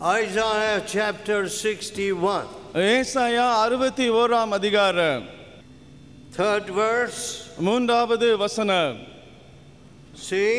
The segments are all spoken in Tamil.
Isaiah chapter 61. ஏசாயா அறுபத்தி Vora அதிகாரம் Third verse. மூன்றாவது வசனம். See,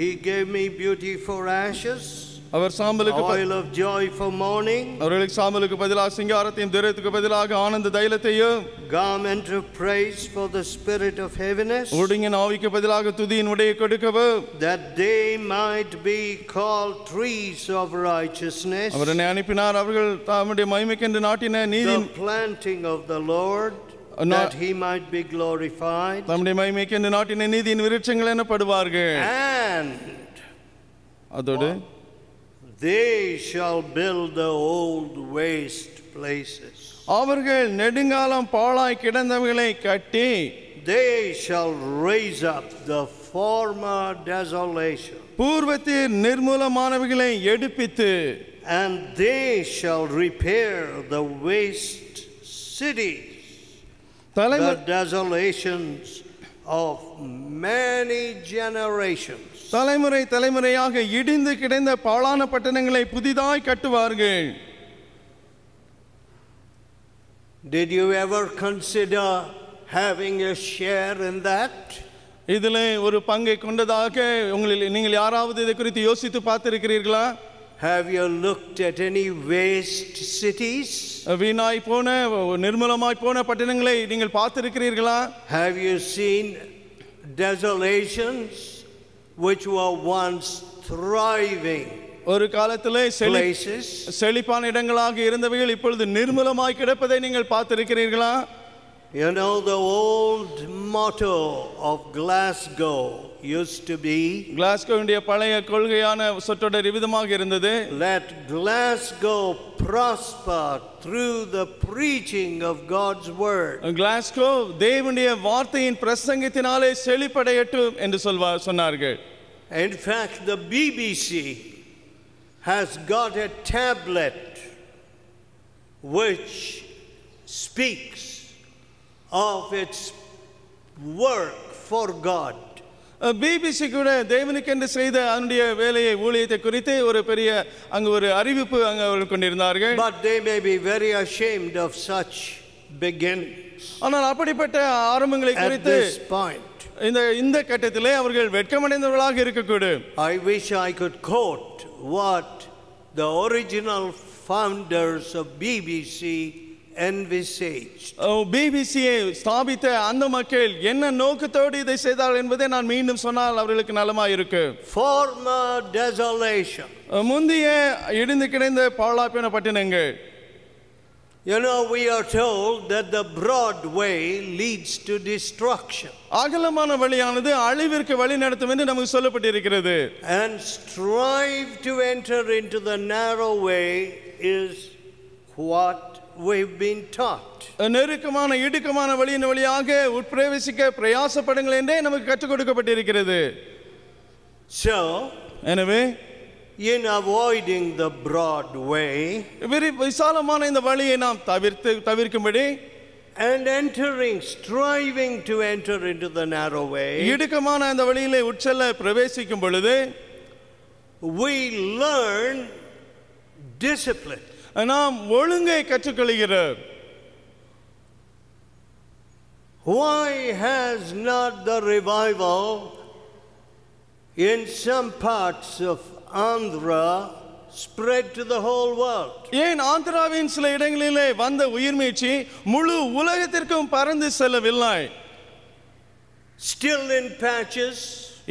he gave me beauty for ashes. அவர் சாம்பலுக்கு oil of joy for morning அவர்களுக்கு சாம்பலுக்கு பதிலாக சிங்காரத்தையும் துயரத்துக்கு பதிலாக ஆனந்த தைலத்தையும் garment of praise for the spirit of heaviness உடையின் ஆவிக்கு பதிலாக துதியின் உடையை கொடுக்கவும் that they might be called trees of righteousness அவர் என்னை அனுப்பினார் அவர்கள் தம்முடைய மகிமைக்கென்று நாட்டின நீதி the planting of the lord that he might be glorified தம்முடைய மகிமைக்கென்று நாட்டின நீதியின் விருட்சங்கள் எனப்படுவார்கள் and அதோடு They shall build the old waste places. அவர்கள் நெடுங்காலம் பாழாய் கிடந்தவர்களை கட்டி they shall raise up the former desolation. பூர்வத்தில் நிர்மூலமானவர்களை எடுப்பித்து and they shall repair the waste cities. The desolations of many generations. தலைமுறை தலைமுறையாக இடிந்து கிடந்த பாழான பட்டணங்களை புதிதாய் கட்டுவார்கள் Did you ever consider having a share in that? இதில் ஒரு பங்கை கொண்டதாக உங்களில் நீங்கள் யாராவது இதை குறித்து யோசித்து பார்த்திருக்கிறீர்களா Have you looked at any waste cities? வீணாய் போன நிர்மலமாய் போன பட்டணங்களை நீங்கள் பார்த்திருக்கிறீர்களா Have you seen desolations? which were once thriving ஒரு காலத்திலே செழிப்பான இடங்களாக இருந்தவைகள் இப்பொழுது நிர்மலமாய் கிடப்பதை நீங்கள் பார்த்திருக்கிறீர்களா You know the old motto of Glasgow used to be கிளாஸ்கோவுடைய பழைய கொள்கையான சொற்றொடர் விதமாக இருந்தது let Glasgow prosper through the preaching of God's word Glasgow தேவனுடைய வார்த்தையின் பிரசங்கத்தினாலே செழிப்படையட்டும் என்று சொல்வார் சொன்னார்கள் In fact, the BBC has got a tablet which speaks of its work for God. BBC கூட தேவனுக்கென்று செய்த அவனுடைய வேலையை ஊழியத்தை குறித்து ஒரு பெரிய அங்கு ஒரு அறிவிப்பு அங்கு அவர்கள் கொண்டிருந்தார்கள் but they may be very ashamed of such begin at this point இந்த இந்த கட்டத்திலே அவர்கள் வெட்கமடைந்தவர்களாக இருக்கக்கூடும் I wish I could quote what the original founders of BBC பிபிசியை ஸ்தாபித்த அந்த மக்கள் என்ன நோக்கத்தோடு இதை செய்தார்கள் என்பதை நான் மீண்டும் சொன்னால் அவர்களுக்கு நலமா இருக்கு முந்தைய இடிந்து கிடந்த பாழாப்பின பட்டினங்கள் You know, we are told that the broad way leads to destruction. And strive to enter into the narrow way is what we've been taught. நெருக்கமான இடுக்கமான வழியின் வழியாக உட்பிரவேசிக்க பிரயாசப்படுங்கள் என்றே நமக்கு கற்றுக் கொடுக்கப்பட்டிருக்கிறது. So, எனவே anyway, in avoiding the broad way very விசாலமான இந்த வழியை நாம் தவிர்த்து தவிர்க்கும்படி and entering striving to enter into the narrow way இடுக்கமான அந்த வழியிலே உட்செல்ல பிரவேசிக்கும் பொழுது we learn discipline நாம் ஒழுங்கை கற்றுக்கொள்கிறோம் why has not the revival in some parts of Andhra spread to the whole world. ஏன் ஆந்திராவின் சில இடங்களிலே வந்த உயிர்மீச்சி முழு உலகத்திற்கும் பறந்து செல்லவில்லை. ஸ்டில் இன் பேட்சஸ்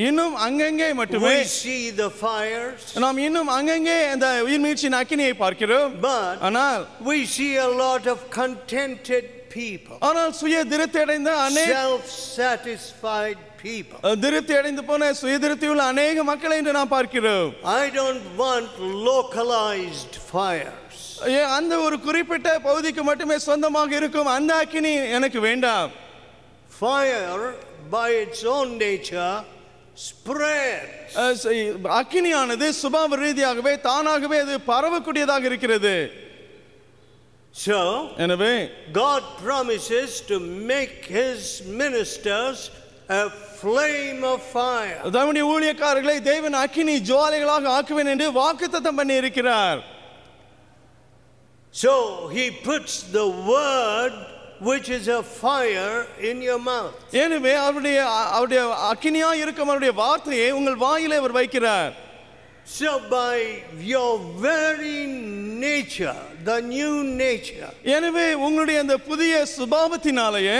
இன்னும் அங்கங்கே மட்டுமே we see the fires நாம் இன்னும் அங்கங்கே அந்த உயிர்மீச்சின் அக்கினியை பார்க்கிறோம் but ஆனால் we see a lot of contented people ஆனால் சுய திருப்தி அடைந்த அநேக self satisfied people people. திருப்தி அடைந்து போன உள்ள அநேக மக்களை இன்று நாம் பார்க்கிறோம் I don't want localized fires. அந்த ஒரு குறிப்பிட்ட பகுதிக்கு மட்டுமே சொந்தமாக இருக்கும் அந்த அக்கினி எனக்கு வேண்டாம் Fire by its own nature spreads. அக்கினியானது சுபாவ ரீதியாகவே தானாகவே அது பரவக்கூடியதாக இருக்கிறது So, anyway, God promises to make his ministers a flame of fire தம்முடைய ஊழியக்காரர்களை தேவன் அக்கினி ஜுவாலைகளாக ஆக்குவேன் என்று வாக்குத்தத்தம் பண்ணி இருக்கிறார் so he puts the word which is a fire in your mouth எனவே அவருடைய அவருடைய அக்கினியா இருக்கும் அவருடைய வார்த்தையை உங்கள் வாயிலே அவர் வைக்கிறார் so by your very nature the new nature எனவே உங்களுடைய அந்த புதிய சுபாவத்தினாலேயே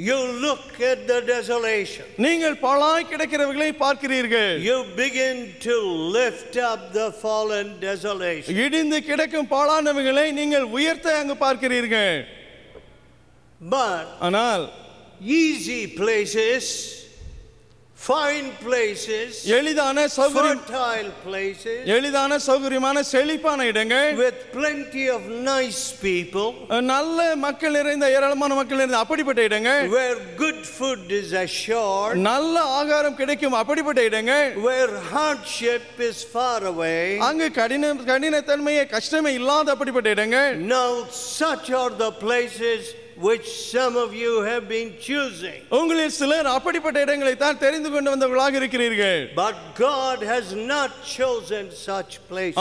You look at the desolation. நீங்கள் பாழாய் கிடக்கிறவர்களை பார்க்கிறீர்கள். You begin to lift up the fallen desolation. இடிந்து கிடக்கும் பாழானவர்களை நீங்கள் உயர்த்த அங்கு பார்க்கிறீர்கள். But ஆனால் easy places ஃபைன் places எளிதான சௌகரியம் fertile places எளிதான சௌகரியமான செழிப்பான இடங்கள் with plenty of nice people நல்ல மக்கள் நிறைந்த ஏராளமான மக்கள் நிறைந்த அப்படிப்பட்ட இடங்கள் where good food is assured நல்ல ஆகாரம் கிடைக்கும் அப்படிப்பட்ட இடங்கள் where hardship is far away அங்கு கடின கடினத்தன்மையை தன்மையே கஷ்டமே இல்லாத அப்படிப்பட்ட இடங்கள் now such are the places which some of you have been choosing. But God has not chosen such places.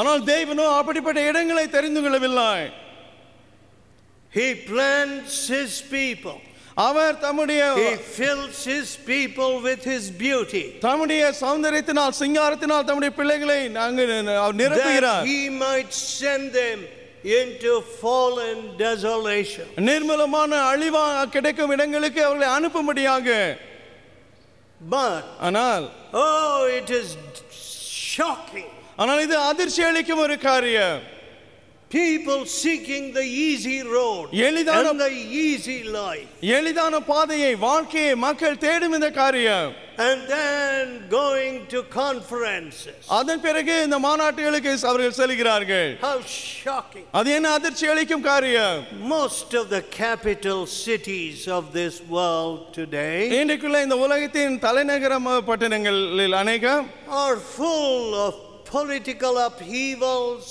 He plants His people. அவர் தம்முடைய with his beauty தம்முடைய சௌந்தரியத்தினால் சிங்காரத்தினால் தம்முடைய பிள்ளைகளை நாங்கள் நிரப்புகிறார் he might send them into fallen desolation நிர்மலமான அழிவா கிடைக்கும் இடங்களுக்கு அவர்களை அனுப்பும்படியாக but ஆனால் ஓ இட் இஸ் ஷாக்கிங் ஆனால் இது அதிர்ச்சி அளிக்கும் ஒரு காரியம் people seeking the easy road எளிதான and the easy life எளிதான பாதையை வாழ்க்கையை மக்கள் தேடும் இந்த காரியம் and then going to conferences அதன் பிறகு இந்த மாநாடுகளுக்கு அவர்கள் செல்கிறார்கள் how shocking அது என்ன அதிர்ச்சி அளிக்கும் காரியம் most of the capital cities of this world today இன்றைக்குள்ள இந்த உலகத்தின் தலைநகர பட்டணங்களில் அநேகம் are full of political upheavals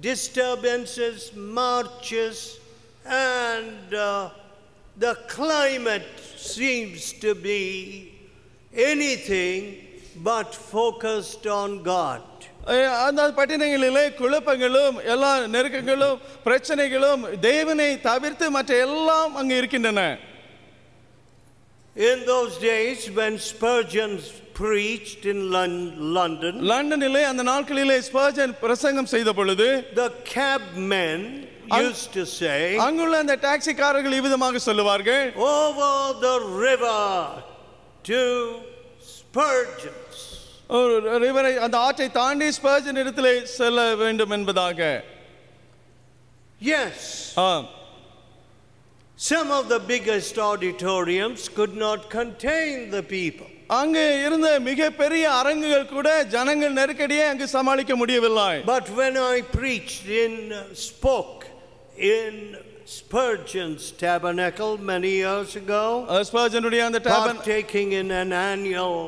disturbances, marches, and uh, the climate seems to be anything but focused on God. அந்த பட்டினங்களிலே குழப்பங்களும் எல்லா நெருக்கங்களும் பிரச்சனைகளும் தேவனை தவிர்த்து மற்ற எல்லாம் அங்கு இருக்கின்றன In those days when Spurgeon preached in London, London the cabmen used to say, over the river to Spurgeon. ஒரு ரிவரை அந்த ஆற்றை தாண்டி ஸ்பர்ஜன் இடத்திலே செல்ல வேண்டும் என்பதாக yes Yes. Some of the biggest auditoriums could not contain the people. அங்கே இருந்த மிகப்பெரிய அரங்குகள் கூட ஜனங்கள் நெருக்கடியை அங்கு சமாளிக்க முடியவில்லை But when I preached in uh, spoke in Spurgeon's tabernacle many years ago, ஸ்பர்ஜனுடைய uh, அந்த partaking in an annual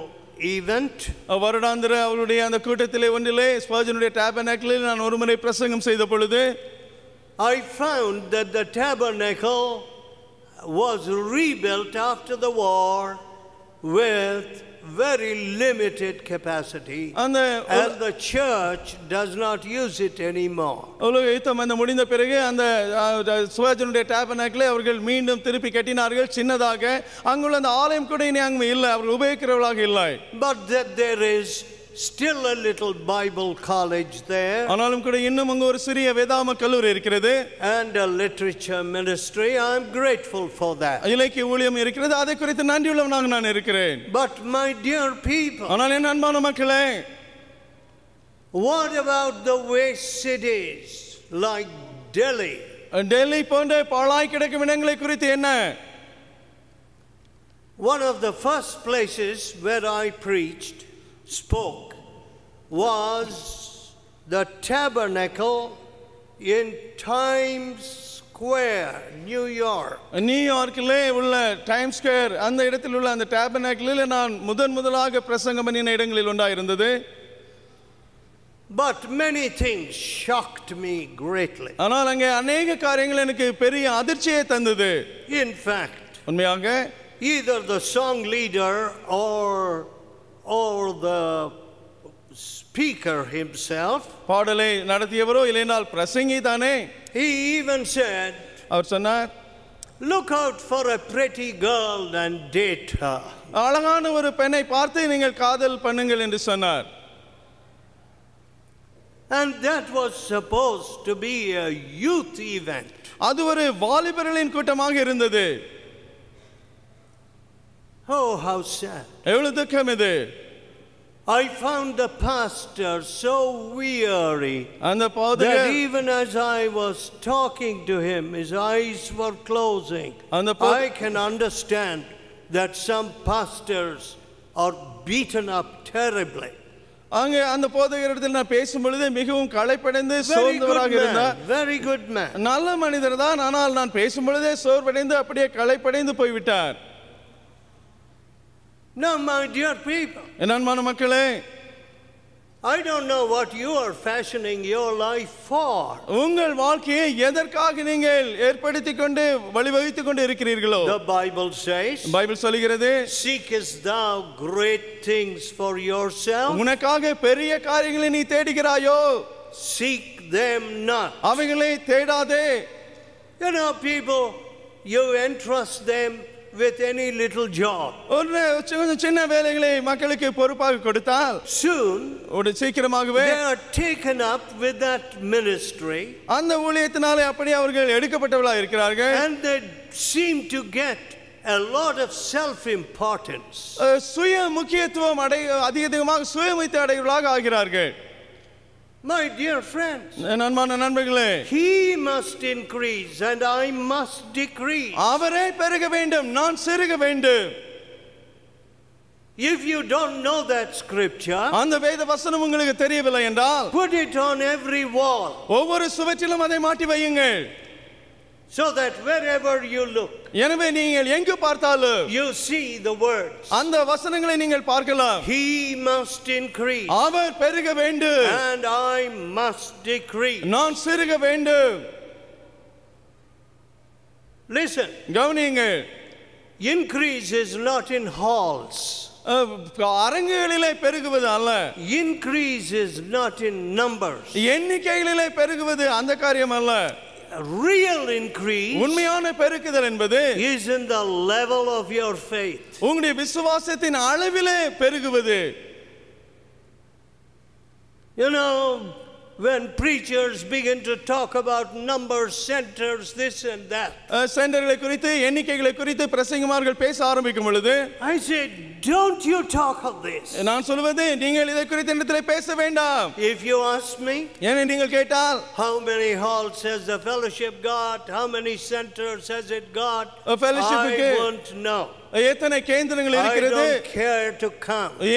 event uh, வருடாந்திர அவருடைய அந்த கூட்டத்திலே ஒன்றிலே ஸ்பர்ஜனுடைய டேபர்னாக்கிளில் நான் ஒருமுறை பிரசங்கம் செய்த பொழுது I found that the tabernacle was rebuilt after the war with very limited capacity. And the, church does not use it anymore. And the But that there is still a little Bible college there. And a literature ministry. I'm grateful for that. But my dear people. What about the waste cities like Delhi? Delhi போன்ற பாழாய் கிடக்கும் இடங்களை குறித்து என்ன One of the first places where I preached spoke was the tabernacle in Times Square, New York. New York le ulla Times Square andha idathil tabernacle le naan mudan mudalaga pressangamani panina idangalil unda irundathu. But many things shocked me greatly. ஆனால் அங்கே अनेक காரியங்கள் எனக்கு In fact, உண்மையாக either the song leader or or the speaker himself. பாடலை நடத்தியவரோ இல்லைனால் பிரசங்கி தானே He even said, அவர் சொன்னார் Look out for a pretty girl and date her. அழகான ஒரு பெண்ணை பார்த்து நீங்கள் காதல் பண்ணுங்கள் என்று சொன்னார் And that was supposed to be a youth event. அது ஒரு வாலிபர்களின் கூட்டமாக இருந்தது Oh, how sad. I found the pastor so weary that even as I was talking to him, his eyes were closing. I can understand that some pastors are beaten up terribly. அங்கே அந்த போதகரிடத்தில் நான் பேசும் பொழுது மிகவும் களைப்படைந்து சோர்ந்தவராக இருந்தார் வெரி குட் மேன் நல்ல மனிதர் தான் ஆனால் நான் பேசும் பொழுதே சோர்வடைந்து அப்படியே களைப்படைந்து போய்விட்டார் Now, my dear people, என் அன்பான மக்களே I don't know what you are fashioning your life for. உங்கள் வாழ்க்கையை எதற்காக நீங்கள் ஏற்படுத்தி கொண்டு வழிவகுத்துக் கொண்டு இருக்கிறீர்களோ The Bible says, பைபிள் சொல்கிறது is thou great things for yourself? உனக்காக பெரிய காரியங்களை நீ தேடுகிறாயோ Seek them not. அவைகளை தேடாதே You know, people, you entrust them with any little job. ஒரு சின்ன வேலைகளை மக்களுக்கு பொறுப்பாக கொடுத்தால் soon ஒரு சீக்கிரமாகவே they are taken up with that ministry. அந்த ஊழியத்தினாலே அப்படி அவர்கள் எடுக்கப்பட்டவர்களாக இருக்கிறார்கள் and they seem to get a lot of self importance. சுய முக்கியத்துவம் அடை அதிகமாக சுயமித்த அடைவர்களாக ஆகிறார்கள் My dear friends, he must increase and I must decrease. If you don't know that scripture, அந்த வேத வசனம் உங்களுக்கு தெரியவில்லை என்றால் put it on every wall. Over சுவற்றிலும் அதை மாட்டி So that wherever you look, எனவே நீங்கள் எங்கு பார்த்தாலும் you see the words. அந்த வசனங்களை நீங்கள் பார்க்கலாம். He must increase. அவர் பெருக வேண்டும். And I must decrease. நான் சிறுக வேண்டும். Listen. கவனியுங்கள். Increase is not in halls. அரங்குகளிலே பெருகுவது அல்ல increase is not in numbers எண்ணிக்கைகளிலே பெருகுவது அந்த காரியம் அல்ல real increase உண்மையான பெருக்குதல் என்பது is in the level of your faith உங்களுடைய விசுவாசத்தின் அளவிலே பெருகுவது you know when preachers begin to talk about numbers, centers, this and that. Uh, I said, don't you talk of this. நான் சொல்வது நீங்கள் இதை If you ask me, how many halls has the fellowship got? How many centers has it got? A fellowship I won't know. எத்தனை கேந்திரங்கள் இருக்கிறது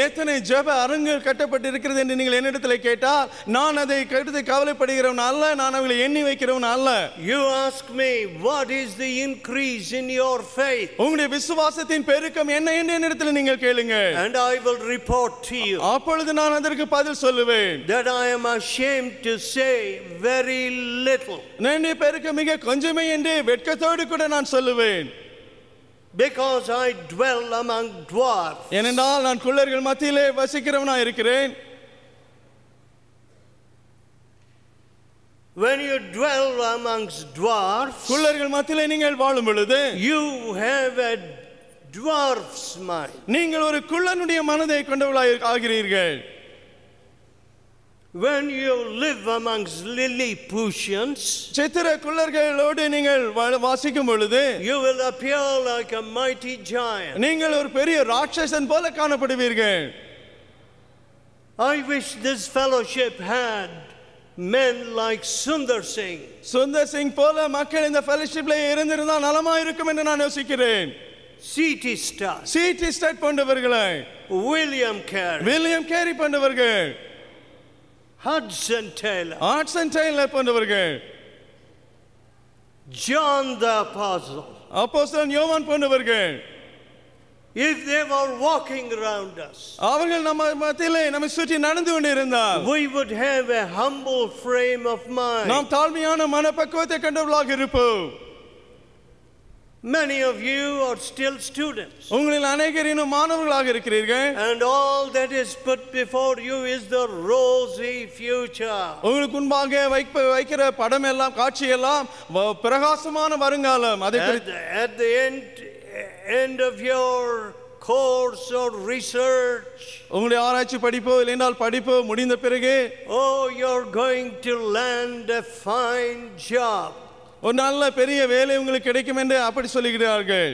எத்தனை ஜெப அரங்குகள் கட்டப்பட்டு இருக்கிறது என்று நீங்கள் என்னிடத்தில் கேட்டால் நான் அதை கருத்து கவலைப்படுகிறவன் அல்ல நான் அவங்களை எண்ணி வைக்கிறவன் அல்ல you ask me what is the increase in your faith உங்களுடைய விசுவாசத்தின் பெருக்கம் என்ன என்று என்னிடத்தில் நீங்கள் கேளுங்க and I will report to you அப்பொழுது நான் அதற்கு பதில் சொல்லுவேன் that I am ashamed to say very little நான் பெருக்கம் மிக கொஞ்சமே என்று வெட்கத்தோடு கூட நான் சொல்லுவேன் because I dwell among dwarfs. ஏனென்றால் நான் குள்ளர்கள் மத்தியிலே வசிக்கிறவனாய் இருக்கிறேன். When you dwell amongst dwarfs, குள்ளர்கள் மத்தியிலே நீங்கள் வாழும் பொழுது you have a dwarf's mind. நீங்கள் ஒரு குள்ளனுடைய மனதை கொண்டவர்களாய் ஆகிறீர்கள். when you live amongst Lilliputians, சித்திர குள்ளர்களோடு நீங்கள் வாசிக்கும் பொழுது you will appear like a mighty giant. நீங்கள் ஒரு பெரிய ராட்சசன் போல காணப்படுவீர்கள். I wish this fellowship had men like Sundar Singh. Sundar Singh போல மக்கள் இந்த fellowshipல இருந்திருந்தால் நலமாக இருக்கும் என்று நான் யோசிக்கிறேன். சிடி ஸ்டார் சிடி ஸ்டார் போன்றவர்களை வில்லியம் கேர் வில்லியம் கேரி போன்றவர்கள் ஹட்சன் டெய்லர் ஹட்சன் டெய்லர் போன்றவர்கள் ஜான் த அப்பாசல் அப்போஸ்தலன் யோவான் போன்றவர்கள் If they were walking around us, அவர்கள் நம்ம மத்தியிலே நம்மை சுற்றி நடந்து கொண்டிருந்தால் we would have a humble frame of mind. நாம் தாழ்மையான மனப்பக்குவத்தை கொண்டவர்களாக இருப்போம் Many of you are still students. உங்களில் அநேகர் இன்னும் மாணவர்களாக இருக்கிறீர்கள். And all that is put before you is the rosy future. உங்களுக்கு முன்பாக வைக்க வைக்கிற படம் எல்லாம் காட்சி எல்லாம் பிரகாசமான வருங்காலம் அதை at the end end of your course or research உங்களுடைய ஆராய்ச்சி படிப்பு இல்லைனால் படிப்பு முடிந்த பிறகு oh you're going to land a fine job ஒரு நல்ல பெரிய வேலை உங்களுக்கு கிடைக்கும் என்று அப்படி சொல்லுகிறார்கள்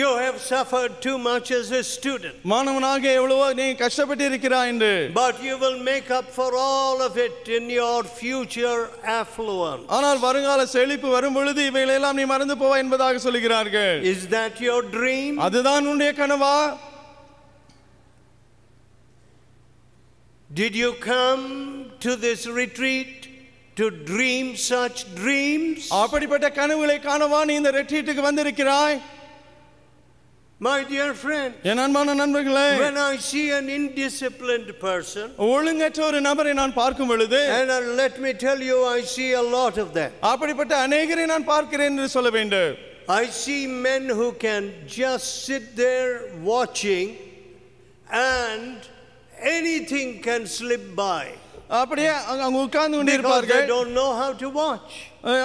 You have suffered too much as a student. மாணவனாக எவ்வளவோ நீ கஷ்டப்பட்டு இருக்கிறாய் என்று. But you will make up for all of it in your future affluence. ஆனால் வருங்கால செழிப்பு வரும் பொழுது இவைகளெல்லாம் நீ மறந்து போவாய் என்பதாக சொல்கிறார்கள். Is that your dream? அதுதான் உன்னுடைய கனவா? Did you come to this retreat to dream such dreams? அப்படிப்பட்ட கனவுகளை காணவா நீ இந்த ரெட்ரீட்டுக்கு வந்திருக்கிறாய் My dear friend, என் அன்பான நண்பர்களே when I see an indisciplined person, ஒழுங்கற்ற ஒரு நபரை நான் பார்க்கும் பொழுது and uh, let me tell you I see a lot of them. அப்படிப்பட்ட அநேகரை நான் பார்க்கிறேன் என்று சொல்ல வேண்டும் I see men who can just sit there watching and anything can slip by. அப்படியே அங்க உட்கார்ந்து கொண்டு இருப்பார்கள் don't know how to watch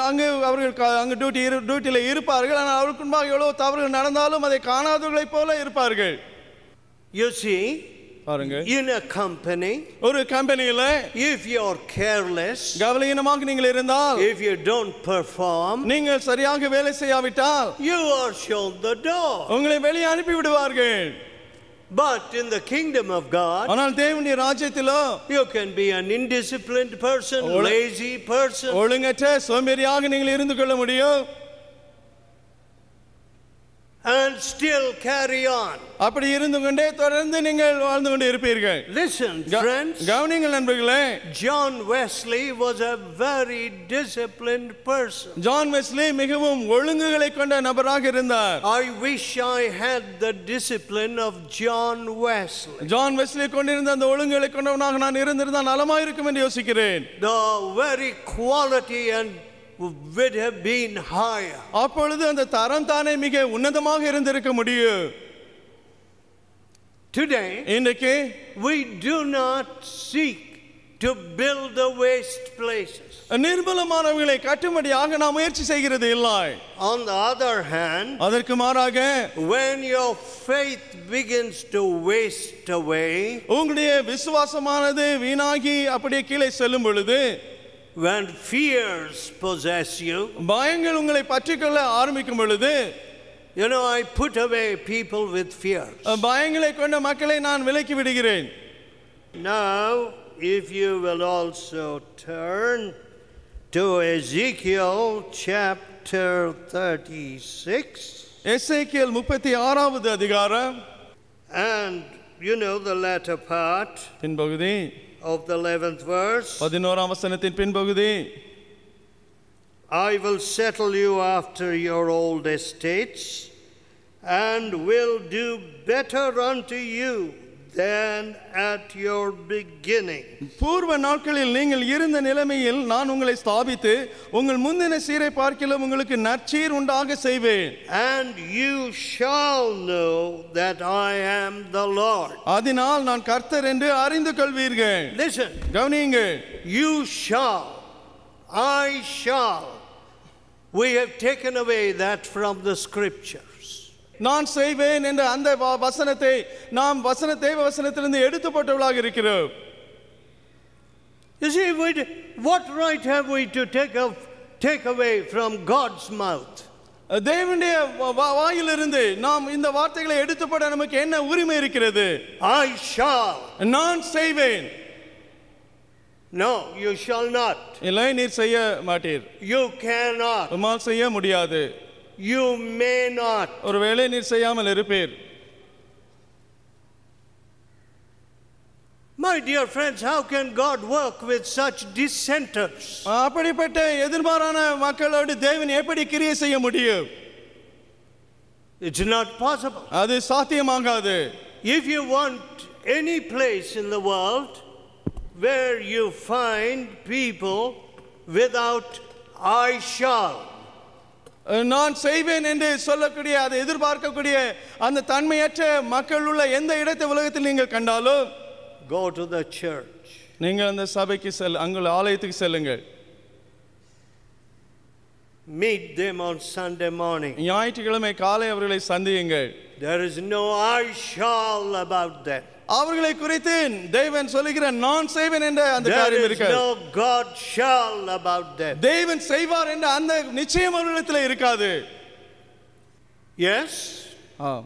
அங்க அவர்கள் அங்க டியூட்டி டியூட்டில இருப்பார்கள் ஆனால் அவருக்கு முன்பாக எவ்வளவு தவறுகள் நடந்தாலும் அதை காணாதவர்களை போல இருப்பார்கள் you see பாருங்க in a company ஒரு கம்பெனியில if you're careless கவலையினமாக நீங்கள் இருந்தால் if you don't perform நீங்கள் சரியாக வேலை செய்யாவிட்டால் you are shown the door உங்களை வெளியே அனுப்பி விடுவார்கள் But in the kingdom of God, you can be an indisciplined person, lazy person. and still carry on அப்படி இருந்து கொண்டே தொடர்ந்து நீங்கள் வாழ்ந்து கொண்டு இருப்பீர்கள் listen friends கவனிங்கள் நண்பர்களே john wesley was a very disciplined person john wesley மிகவும் ஒழுங்குகளை கொண்ட நபராக இருந்தார் i wish i had the discipline of john wesley john wesley கொண்டிருந்த அந்த ஒழுங்குகளை கொண்டவனாக நான் இருந்திருந்தால் நலமாயிருக்கும் என்று யோசிக்கிறேன் the very quality and would have been higher. அப்பொழுது அந்த தரம் தானே மிக உன்னதமாக இருந்திருக்க முடியும் Today, இன்றைக்கு we do not seek to build the waste places. நிர்மலமானவர்களை கட்டுமடியாக நாம் முயற்சி செய்கிறது இல்லை on the other hand அதற்கு மாறாக when your faith begins to waste away உங்களுடைய விசுவாசமானது வீணாகி அப்படியே கீழே செல்லும் பொழுது when fears possess you பயங்கள் உங்களை பற்றிக்கொள்ள you know i put away people with fears பயங்களை கொண்ட மக்களை நான் now if you will also turn to ezekiel chapter 36 Ezekiel 36வது and you know the latter part பின்பகுதி of the 11th verse. I will settle you after your old estates and will do better unto you than at your beginning. பூர்வ நாட்களில் நீங்கள் இருந்த நிலைமையில் நான் உங்களை ஸ்தாபித்து உங்கள் முந்தின சீரை பார்க்கலாம் உங்களுக்கு நற்சீர் உண்டாக செய்வேன் and you shall know that I am the Lord. அதனால் நான் கர்த்தர் என்று அறிந்து கொள்வீர்கள் listen கவனியுங்கள் you shall I shall we have taken away that from the scripture நான் செய்வேன் என்ற அந்த வசனத்தை நாம் வசன தேவ வசனத்திலிருந்து எடுத்துப்பட்டவளாக இருக்கிறோம் You see, what right have we to take up take away from God's mouth தேவனுடைய வாயிலிருந்து நாம் இந்த வார்த்தைகளை எடுத்துப்பட நமக்கு என்ன உரிமை இருக்கிறது ஐ ஷால் நான் செய்வேன் நோ யூ ஷால் நாட் இல்லை நீர் செய்ய மாட்டீர் யூ கேன் நாட் செய்ய முடியாது you may not Or ஒருவேளை நீர் செய்யாமல் இருப்பீர் My dear friends, how can God work with such dissenters? அப்படிப்பட்ட எதிர்மாறான மக்களோடு தேவன் எப்படி கிரியை செய்ய முடியும்? It's not possible. அது சாத்தியமாகாது. If you want any place in the world where you find people without I shall நான் செய்வேன் என்று சொல்லக்கூடிய அதை எதிர்பார்க்கக்கூடிய அந்த தன்மையற்ற மக்கள் உள்ள எந்த இடத்தை உலகத்தில் நீங்கள் கண்டாலும் கோ டு த சர்ச் நீங்கள் அந்த சபைக்கு செல் அங்கு ஆலயத்துக்கு செல்லுங்கள் meet them on Sunday morning ஞாயிற்றுக்கிழமை காலை அவர்களை சந்தியுங்கள் There is no I shall about them. அவர்களை குறித்து தேவன் சொல்லுகிற நான் செய்வேன் என்ற அந்த காரியம் இருக்காது no god shall about them தேவன் செய்வார் என்ற அந்த நிச்சயம் அவர்களிடத்தில் இருக்காது yes oh.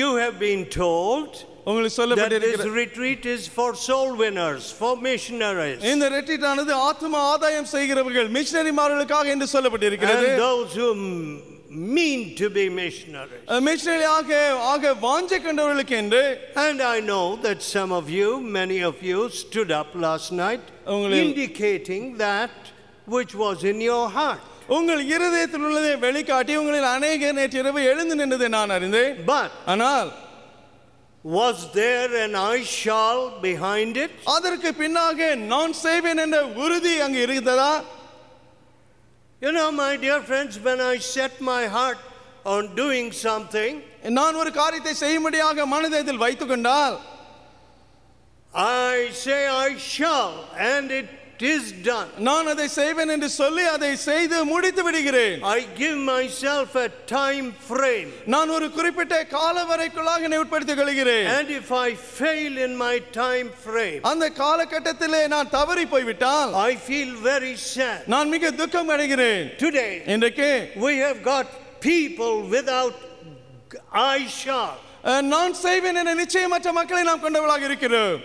you have been told உங்களுக்கு சொல்லப்பட்டிருக்கிறது retreat is for soul winners for missionaries இந்த retreat ஆனது ஆத்தும ஆதாயம் செய்கிறவர்கள் மிஷனரிமார்களுக்காக என்று சொல்லப்பட்டிருக்கிறது and those who mean to be missionaries. Uh, and I know that some of you, many of you, stood up last night indicating that which was in your heart. உங்கள் இருதயத்தில் உள்ளதை வெளிக்காட்டி உங்களில் அநேகர் நேற்றிரவு எழுந்து நின்றதை நான் அறிந்தேன் பட் ஆனால் was there an I shall behind it அதற்கு பின்னாக நான் செய்வேன் என்ற உறுதி அங்கு இருந்ததா you know, my dear friends, when I set my heart on doing something, I say I shall and it it is done நான் அதை செய்வேன் என்று சொல்லி அதை செய்து முடித்து விடுகிறேன் i give myself a time frame நான் ஒரு குறிப்பிட்ட கால வரைக்குள்ளாக உட்படுத்திக் கொள்கிறேன் and if i fail in my time frame அந்த காலகட்டத்திலே நான் தவறி போய்விட்டால் ஐ ஃபீல் வெரி ஷேர் நான் மிக துக்கம் அடைகிறேன் டுடே இன்றைக்கு we have got people without I sharp நான் செய்வேன் என நிச்சயமற்ற மக்களை நாம் கொண்டவளாக இருக்கிறோம்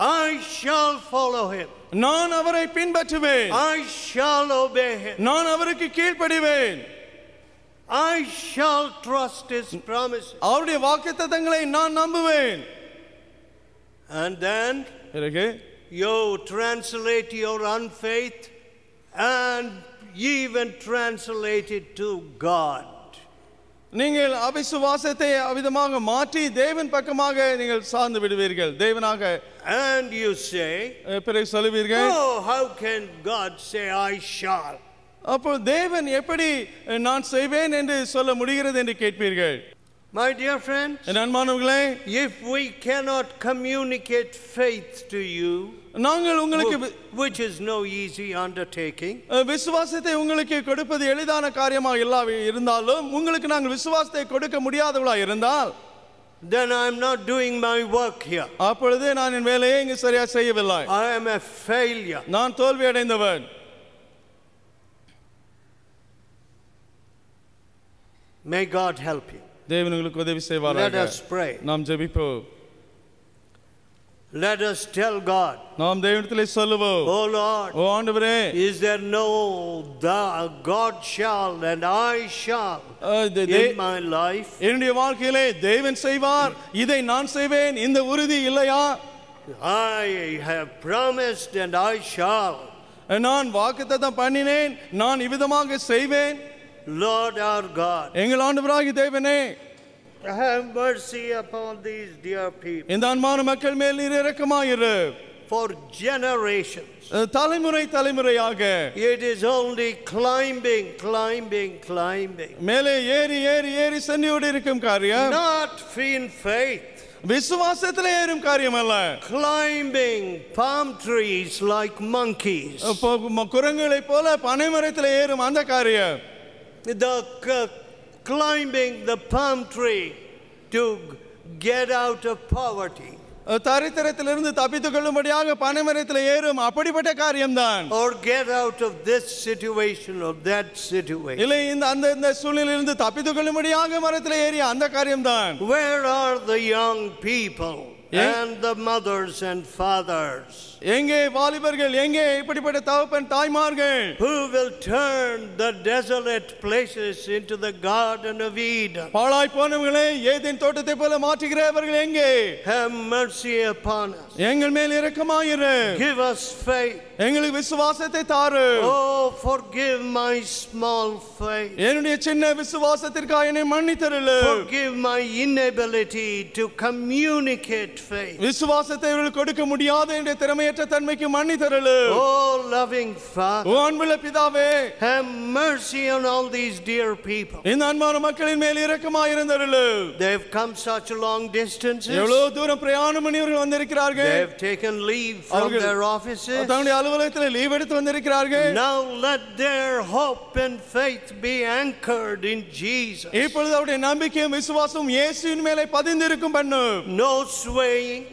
I shall follow him. நான் அவரை பின்பற்றுவேன். I shall obey him. நான் அவருக்கு கீழ்ப்படிவேன். I shall trust his promises. அவருடைய வாக்குத்தத்தங்களை நான் நம்புவேன். And then பிறகு you translate your unfaith and even translate it to God. நீங்கள் அவிசுவாசத்தை அவிதமாக மாற்றி தேவன் பக்கமாக நீங்கள் சார்ந்து விடுவீர்கள் தேவனாக and you say பிறகு சொல்லுவீர்கள் oh how can god say i shall அப்போ தேவன் எப்படி நான் செய்வேன் என்று சொல்ல முடிகிறது என்று கேட்பீர்கள் My dear friends, if we cannot communicate faith to you, which is no easy undertaking, then I am not doing my work here. I am a failure. May God help you. தேவன் உங்களுக்கு உதவி செய்வாராக நாம் ஜெபிப்போம் Let us tell God. நாம் தேவனிடத்தில் சொல்லுவோம். Oh Lord. ஓ ஆண்டவரே. Is there no the God shall and I shall in my life? என்னுடைய வாழ்க்கையிலே தேவன் செய்வார், இதை நான் செய்வேன் இந்த உறுதி இல்லையா? I have promised and I shall. நான் வாக்குத்தத்தம் பண்ணினேன், நான் இவ்விதமாக செய்வேன். Lord our God. எங்கள் ஆண்டவராகிய தேவனே Have mercy upon these dear people. இந்த அன்பான மக்கள் மேல் நீர் இரக்கமாயிரு. For generations. தலைமுறை தலைமுறையாக it is only climbing climbing climbing மேலே ஏறி ஏறி ஏறி சென்னியோடு இருக்கும் காரியம் not in faith விசுவாசத்தில் ஏறும் காரியம் அல்ல climbing palm trees like monkeys குரங்குகளை போல பனைமரத்தில் ஏறும் அந்த காரியம் the climbing the palm tree to get out of poverty. தரித்திரத்திலிருந்து தப்பித்துக் கொள்ளும்படியாக பனைமரத்தில் ஏறும் அப்படிப்பட்ட காரியம்தான் or get out of this situation or that situation இல்லை இந்த அந்த இந்த கொள்ளும்படியாக மரத்தில் ஏறி அந்த காரியம்தான் where are the young people and the mothers and fathers who will turn the desolate places into the garden of eden பாழாய் போனவர்களை ஏதேன் தோட்டத்தை போல மாற்றுகிறவர்கள் have mercy upon us எங்கள் மேல் இரக்கமாயிரு give us faith எங்களுக்கு விசுவாசத்தை தாரு oh forgive my small faith என்னுடைய சின்ன விசுவாசத்திற்காக என்னை forgive my inability to communicate faith. விசுவாசத்தை இவர்கள் கொடுக்க முடியாத என்ற திறமையற்ற தன்மைக்கு மன்னிதரலும். Oh loving Father. அன்புள்ள பிதாவே. Have mercy on all these dear people. இந்த அன்பான மக்களின் மேல் இரக்கமாய் இருந்தருளும். They have come such long distances. எவ்வளவு தூரம் பிரயாணம் பண்ணி இவர்கள் வந்திருக்கிறார்கள். They have taken leave from their offices. தங்களுடைய அலுவலகத்தில் லீவ் எடுத்து வந்திருக்கிறார்கள். Now let their hope and faith be anchored in Jesus. இப்பொழுது அவருடைய நம்பிக்கையும் விசுவாசமும் இயேசுவின் மேலே பதிந்திருக்கும் பண்ணும். No sway straying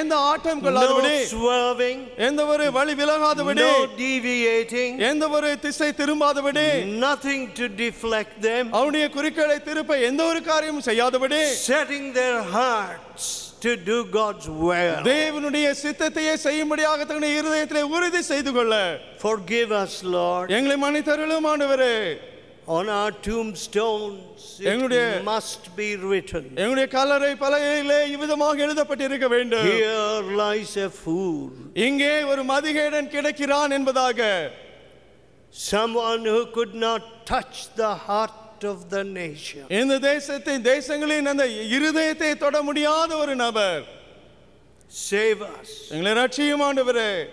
எந்த ஆட்டம் கொள்ளாதபடி no swerving வழி விலகாதபடி no deviating எந்த ஒரு திசை திரும்பாதபடி nothing to deflect them குறிக்கோளை திருப்ப எந்த ஒரு காரியமும் செய்யாதபடி setting their hearts to do God's will. தேவனுடைய சித்தத்தையே செய்யும்படியாக தன்னுடைய இருதயத்திலே உறுதி செய்து கொள்ள forgive us lord எங்களை மன்னித்தருளும் ஆண்டவரே on our tombstones எங்களுடைய must be written எங்களுடைய கல்லறை பலகையிலே இவ்விதமாக எழுதப்பட்டிருக்க வேண்டும் here lies a fool இங்கே ஒரு மதிகேடன் கிடக்கிறான் என்பதாக someone who could not touch the heart of the nation இந்த தேசத்தை தேசங்களின் அந்த இருதயத்தை தொட முடியாத ஒரு நபர் Save us.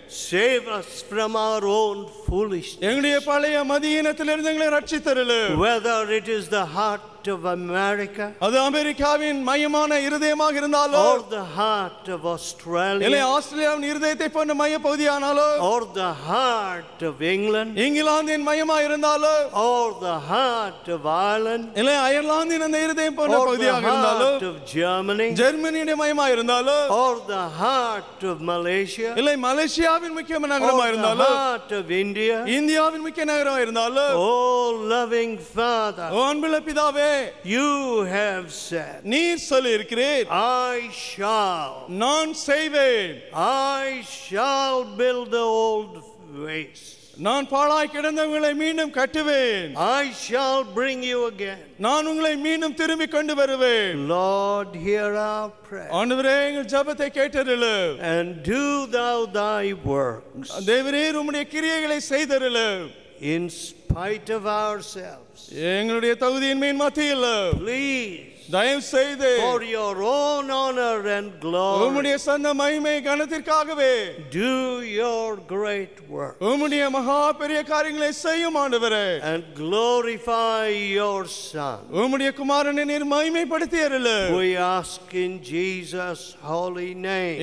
Save us from our own foolishness. எங்களுடைய பழைய மதியினத்திலிருந்து எங்களை ரட்சித்தருளும். Whether it is the heart heart of America அது அமெரிக்காவின் மையமான இருதயமாக இருந்தாலோ or the heart of Australia இல்லை ஆஸ்திரேலியாவின் இருதயத்தை போன்ற மைய பகுதியானாலோ or the heart of England இங்கிலாந்தின் மையமா இருந்தாலோ or the heart of Ireland இல்லை அயர்லாந்தின் அந்த இருதயம் போன்ற பகுதியாக இருந்தாலோ or the heart of Germany ஜெர்மனியுடைய மையமா இருந்தாலோ or the heart of Malaysia இல்லை மலேசியாவின் முக்கிய நகரமா இருந்தாலோ or the heart of India இந்தியாவின் முக்கிய நகரமா இருந்தாலோ oh loving father ஓ அன்புள்ள பிதாவே You have said. நீர் சொல்லியிருக்கிறீர். I shall. நான் செய்வேன். I shall build the old ways. நான் பாழாய் கிடந்தவங்களை மீண்டும் கட்டுவேன் I shall bring you again நான் உங்களை மீண்டும் திரும்பி கொண்டு வருவேன் lord hear our prayer ஆண்டவரே எங்கள் ஜெபத்தை கேட்டருளும் and do thou thy works தேவரீர் உம்முடைய கிரியைகளை செய்தருளும் in spite of ourselves. Please. For your own honor and glory, do your great work and glorify your Son. We ask in Jesus' holy name.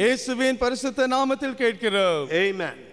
Amen.